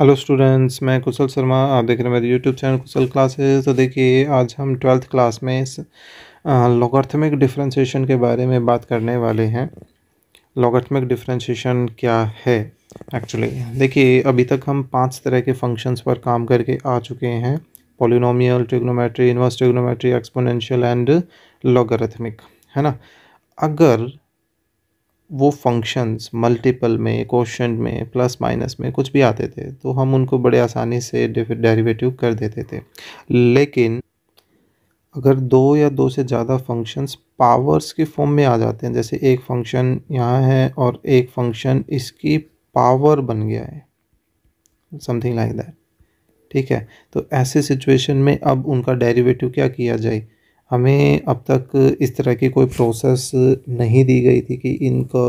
Hello students मैं कुशल शर्मा आप देख रहे हैं मेरे यूट्यूब चैनल कुशल क्लासेस तो देखिए आज हम ट्वेल्थ क्लास में लॉगर्थमिक डिफ्रेंशिएशन के बारे में बात करने वाले हैं लॉगर्थमिक डिफ्रेंशिएशन क्या है एक्चुअली देखिए अभी तक हम पांच तरह के फंक्शंस पर काम करके आ चुके हैं polynomial trigonometry inverse trigonometry exponential and logarithmic है ना अगर वो फंक्शंस मल्टीपल में क्वेश्चन में प्लस माइनस में कुछ भी आते थे तो हम उनको बड़े आसानी से डेरिवेटिव कर देते थे लेकिन अगर दो या दो से ज़्यादा फंक्शंस पावर्स के फॉर्म में आ जाते हैं जैसे एक फंक्शन यहाँ है और एक फंक्शन इसकी पावर बन गया है समथिंग लाइक दैट ठीक है तो ऐसे सिचुएशन में अब उनका डेरिवेटिव क्या किया जाए हमें अब तक इस तरह की कोई प्रोसेस नहीं दी गई थी कि इनको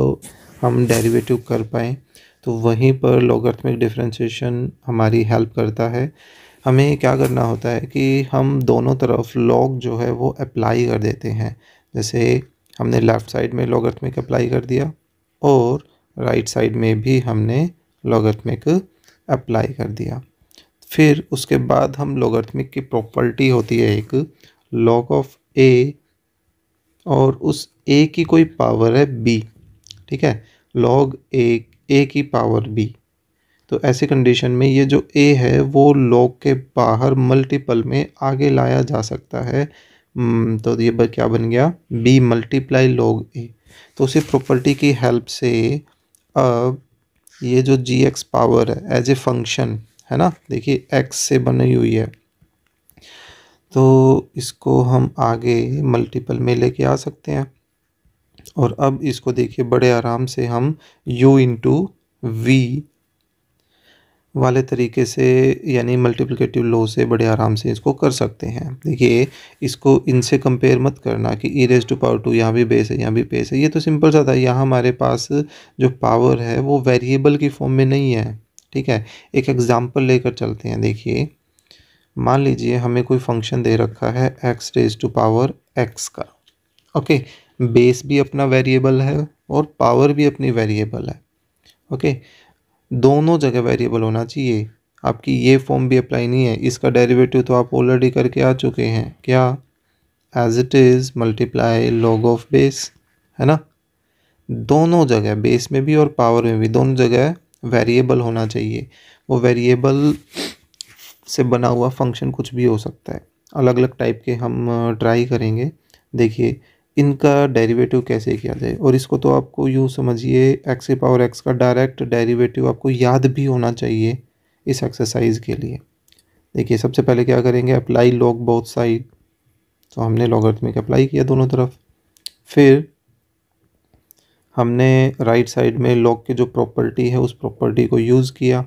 हम डेरिवेटिव कर पाएँ तो वहीं पर लॉगरिथमिक डिफरेंशिएशन हमारी हेल्प करता है हमें क्या करना होता है कि हम दोनों तरफ लॉग जो है वो अप्लाई कर देते हैं जैसे हमने लेफ़्ट साइड में लॉगरिथमिक अप्लाई कर दिया और राइट साइड में भी हमने लॉगरिथमिक अप्लाई कर दिया फिर उसके बाद हम लॉगरिथमिक की प्रॉपर्टी होती है एक log ऑफ ए और उस ए की कोई पावर है बी ठीक है log ए ए की पावर बी तो ऐसी कंडीशन में ये जो ए है वो लॉग के बाहर मल्टीपल में आगे लाया जा सकता है हम्म, तो ये क्या बन गया बी मल्टीप्लाई लॉग ए तो उसी प्रॉपर्टी की हेल्प से अब ये जो जी एक्स पावर है एज ए फंक्शन है ना देखिए एक्स से बनी हुई है तो इसको हम आगे मल्टीपल में लेके आ सकते हैं और अब इसको देखिए बड़े आराम से हम u इंटू वी वाले तरीके से यानी मल्टीप्लिकेटिव लो से बड़े आराम से इसको कर सकते हैं देखिए इसको इनसे कंपेयर मत करना कि e raise to power two यहाँ भी बेस है यहाँ भी बेस है ये तो सिंपल सा था यहाँ हमारे पास जो पावर है वो वेरिएबल की फॉर्म में नहीं है ठीक है एक एग्ज़ाम्पल लेकर चलते हैं देखिए मान लीजिए हमें कोई फंक्शन दे रखा है x raise to power x का ओके बेस भी अपना वेरिएबल है और पावर भी अपनी वेरिएबल है ओके दोनों जगह वेरिएबल होना चाहिए आपकी ये फॉर्म भी अप्लाई नहीं है इसका डेरिवेटिव तो आप ऑलरेडी करके आ चुके हैं क्या as it is multiply log of base है ना दोनों जगह बेस में भी और पावर में भी दोनों जगह वेरिएबल होना चाहिए वो वेरिएबल से बना हुआ फंक्शन कुछ भी हो सकता है अलग अलग टाइप के हम ट्राई करेंगे देखिए इनका डेरिवेटिव कैसे किया जाए और इसको तो आपको यूँ समझिए एक्स के पावर एक्स का डायरेक्ट डेरिवेटिव आपको याद भी होना चाहिए इस एक्सरसाइज के लिए देखिए सबसे पहले क्या करेंगे अप्लाई लॉग बोथ साइड तो हमने लॉगर्थमिक अप्लाई किया दोनों तरफ फिर हमने राइट right साइड में लॉग के जो प्रॉपर्टी है उस प्रॉपर्टी को यूज़ किया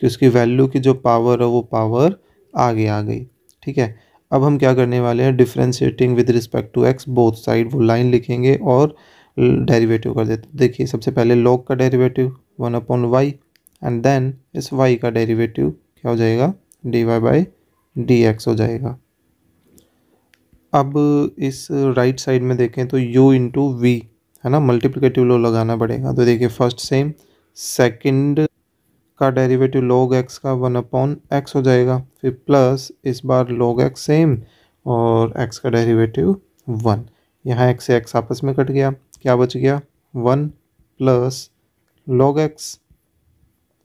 कि उसकी वैल्यू की जो पावर है वो पावर आगे आ गई ठीक है अब हम क्या करने वाले हैं differentiating with respect to x both side वो लाइन लिखेंगे और डेरिवेटिव कर देते देखिए सबसे पहले लॉग का derivative one upon y and then इस वाई का डेरिवेटिव क्या हो जाएगा d y by d x हो जाएगा अब इस राइट right साइड में देखें तो यू इंटू वी है ना मल्टीप्लीकेटिव लो लगाना पड़ेगा तो देखिए फर्स्ट सेम सेकेंड का डेरिवेटिव लॉग एक्स का वन अपॉन एक्स हो जाएगा फिर प्लस इस बार लॉग एक्स सेम और एक्स का डेरिवेटिव वन यहाँ एक्स से आपस में कट गया क्या बच गया वन प्लस लॉग एक्स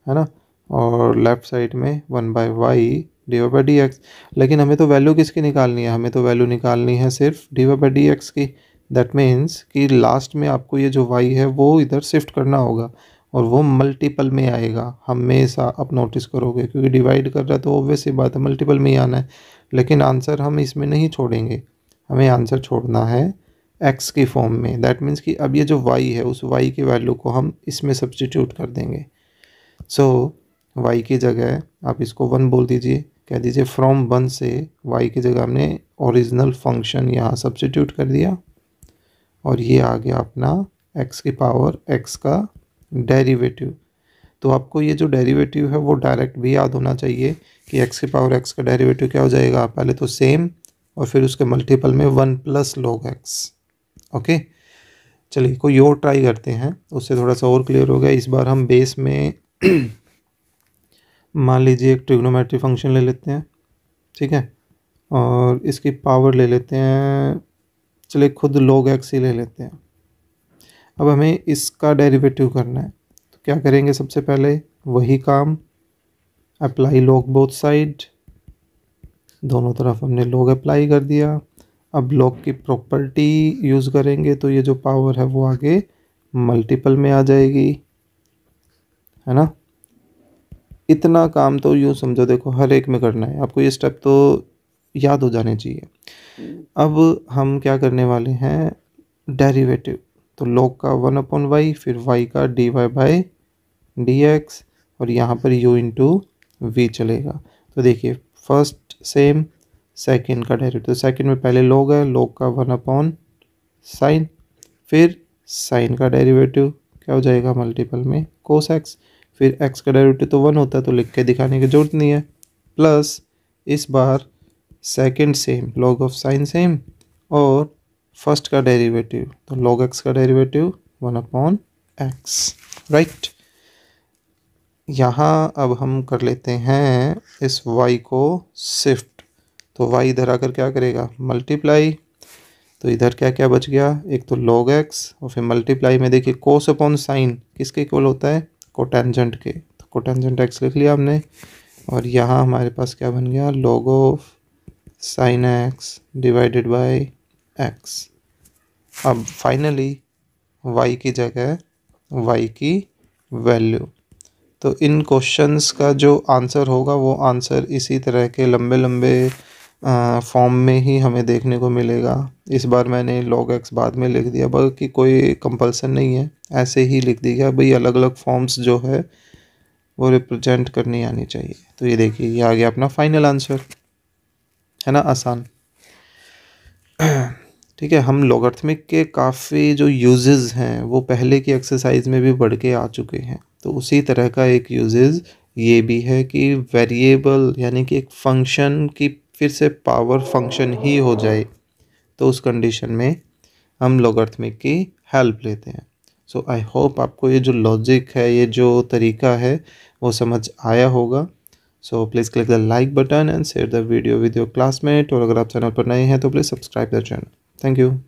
है ना और लेफ़्ट साइड में one by y d y by d x लेकिन हमें तो वैल्यू किसकी निकालनी है हमें तो वैल्यू निकालनी है सिर्फ d y by d x की दैट मीन्स कि लास्ट में आपको ये जो वाई है वो इधर शिफ्ट करना होगा और वो मल्टीपल में आएगा हमेशा आप नोटिस करोगे क्योंकि डिवाइड कर रहा है तो ऑब्वियस ही बात है मल्टीपल में ही आना है लेकिन आंसर हम इसमें नहीं छोड़ेंगे हमें आंसर छोड़ना है एक्स की फॉर्म में दैट मीन्स कि अब ये जो वाई है उस वाई की वैल्यू को हम इसमें सब्सटीट्यूट कर देंगे सो so, वाई की जगह आप इसको वन बोल दीजिए कह दीजिए फ्रॉम वन से वाई की जगह हमने ओरिजिनल फंक्शन यहाँ सब्सटीट्यूट कर दिया और ये आ गया अपना एक्स की पावर एक्स का डेरिवेटिव तो आपको ये जो डेरिवेटिव है वो डायरेक्ट भी याद होना चाहिए कि एक्स के पावर एक्स का डेरिवेटिव क्या हो जाएगा पहले तो सेम और फिर उसके मल्टीपल में one plus log x okay चलिए कोई और ट्राई करते हैं उससे थोड़ा सा और क्लियर हो गया इस बार हम बेस में मान लीजिए एक ट्रिग्नोमेट्री फंक्शन ले लेते हैं ठीक है और इसकी पावर ले लेते हैं चलिए खुद लॉग एक्स ही ले लेते हैं अब हमें इसका डेरिवेटिव करना है तो क्या करेंगे सबसे पहले वही काम अप्लाई लॉग बोथ साइड दोनों तरफ हमने लॉग अप्लाई कर दिया अब लॉग की प्रॉपर्टी यूज़ करेंगे तो ये जो पावर है वो आगे मल्टीपल में आ जाएगी है ना इतना काम तो यूँ समझो देखो हर एक में करना है आपको ये स्टेप तो याद हो जाने चाहिए अब हम क्या करने वाले हैं डेरिवेटिव तो log का वन अपॉन वाई फिर वाई का d y by d x और यहाँ पर इन इंटू वी चलेगा तो देखिए फर्स्ट सेम सेकेंड का तो सेकेंड में पहले लॉग है log का वन अपॉन साइन फिर साइन का डेरिवेटिव क्या हो जाएगा मल्टीपल में कोस एक्स फिर एक्स का डेरिवेटिव तो वन होता है तो लिख के दिखाने की जरूरत नहीं है प्लस इस बार second same log of sine same और फर्स्ट का डेरिवेटिव तो लॉग एक्स का derivative one upon x right यहाँ अब हम कर लेते हैं इस वाई को शिफ्ट तो वाई इधर आकर क्या करेगा मल्टीप्लाई तो इधर क्या क्या बच गया एक तो लॉग एक्स और फिर मल्टीप्लाई में देखिए कोस अपॉन साइन किसके इक्वल होता है कोटेंजेंट के तो कोटेंजेंट एक्स लिख लिया हमने और यहाँ हमारे पास क्या बन गया log of sine x divided by x अब फाइनली वाई की जगह वाई की वैल्यू तो इन क्वेश्चंस का जो आंसर होगा वो आंसर इसी तरह के लंबे लंबे फॉर्म में ही हमें देखने को मिलेगा इस बार मैंने लॉग एक्स बाद में लिख दिया बल्कि कोई कंपल्सन नहीं है ऐसे ही लिख दिया भाई अलग अलग फॉर्म्स जो है वो रिप्रेजेंट करनी आनी चाहिए तो ये देखिए ये आ गया अपना फाइनल आंसर है ना आसान ठीक है हम लॉगर्थमिक के काफ़ी जो यूजेस हैं वो पहले की एक्सरसाइज में भी बढ़ के आ चुके हैं तो उसी तरह का एक यूजेस ये भी है कि वेरिएबल यानी कि एक फंक्शन की फिर से पावर फंक्शन ही हो जाए तो उस कंडीशन में हम लॉगर्थमिक की हेल्प लेते हैं सो आई होप आपको ये जो लॉजिक है ये जो तरीका है वो समझ आया होगा so please click the like button and share the video with your classmate और अगर आप चैनल पर नए हैं तो प्लीज़ subscribe the channel Thank you.